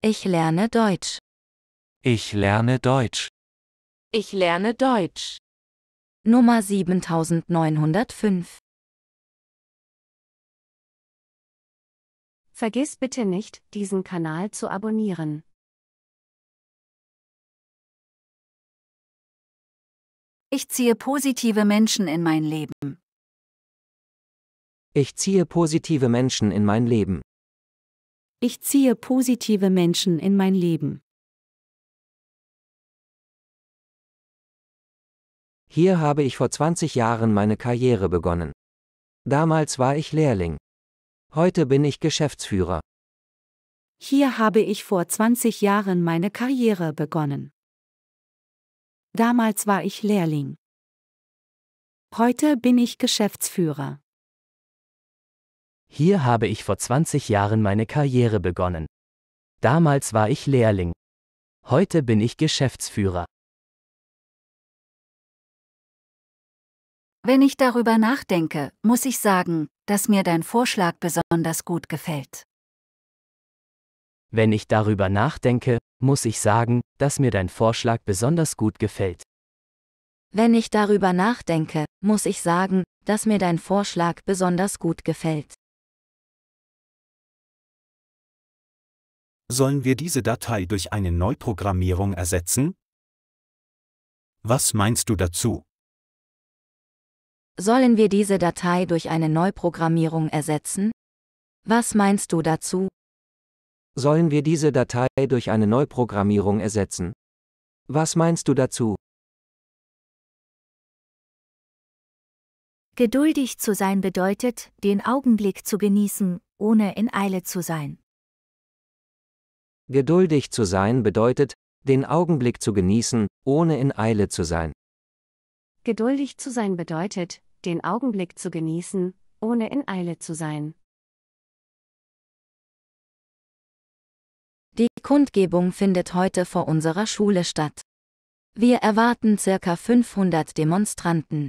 Ich lerne Deutsch. Ich lerne Deutsch. Ich lerne Deutsch. Nummer 7905. Vergiss bitte nicht, diesen Kanal zu abonnieren. Ich ziehe positive Menschen in mein Leben. Ich ziehe positive Menschen in mein Leben. Ich ziehe positive Menschen in mein Leben. Hier habe ich vor 20 Jahren meine Karriere begonnen. Damals war ich Lehrling. Heute bin ich Geschäftsführer. Hier habe ich vor 20 Jahren meine Karriere begonnen. Damals war ich Lehrling. Heute bin ich Geschäftsführer. Hier habe ich vor 20 Jahren meine Karriere begonnen. Damals war ich Lehrling. Heute bin ich Geschäftsführer. Wenn ich darüber nachdenke, muss ich sagen, dass mir dein Vorschlag besonders gut gefällt. Wenn ich darüber nachdenke, muss ich sagen, dass mir dein Vorschlag besonders gut gefällt. Wenn ich darüber nachdenke, muss ich sagen, dass mir dein Vorschlag besonders gut gefällt. Sollen wir diese Datei durch eine Neuprogrammierung ersetzen? Was meinst du dazu? Sollen wir diese Datei durch eine Neuprogrammierung ersetzen? Was meinst du dazu? Sollen wir diese Datei durch eine Neuprogrammierung ersetzen? Was meinst du dazu? Geduldig zu sein bedeutet, den Augenblick zu genießen, ohne in Eile zu sein. Geduldig zu sein bedeutet, den Augenblick zu genießen, ohne in Eile zu sein. Geduldig zu sein bedeutet, den Augenblick zu genießen, ohne in Eile zu sein. Die Kundgebung findet heute vor unserer Schule statt. Wir erwarten ca. 500 Demonstranten.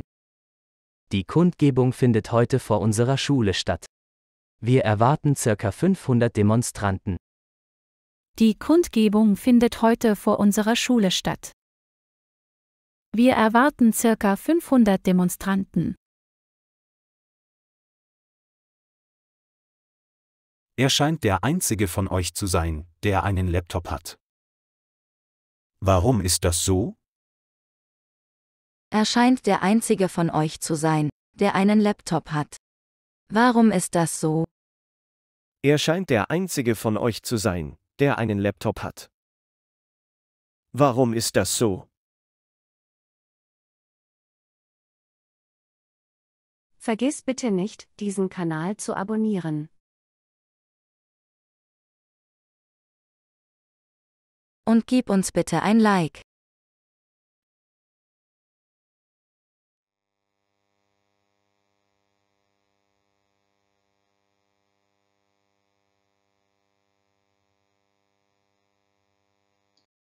Die Kundgebung findet heute vor unserer Schule statt. Wir erwarten ca. 500 Demonstranten. Die Kundgebung findet heute vor unserer Schule statt. Wir erwarten circa 500 Demonstranten. Er scheint der einzige von euch zu sein, der einen Laptop hat. Warum ist das so? Er scheint der einzige von euch zu sein, der einen Laptop hat. Warum ist das so? Er scheint der einzige von euch zu sein, der einen Laptop hat. Warum ist das so? Vergiss bitte nicht, diesen Kanal zu abonnieren. Und gib uns bitte ein Like.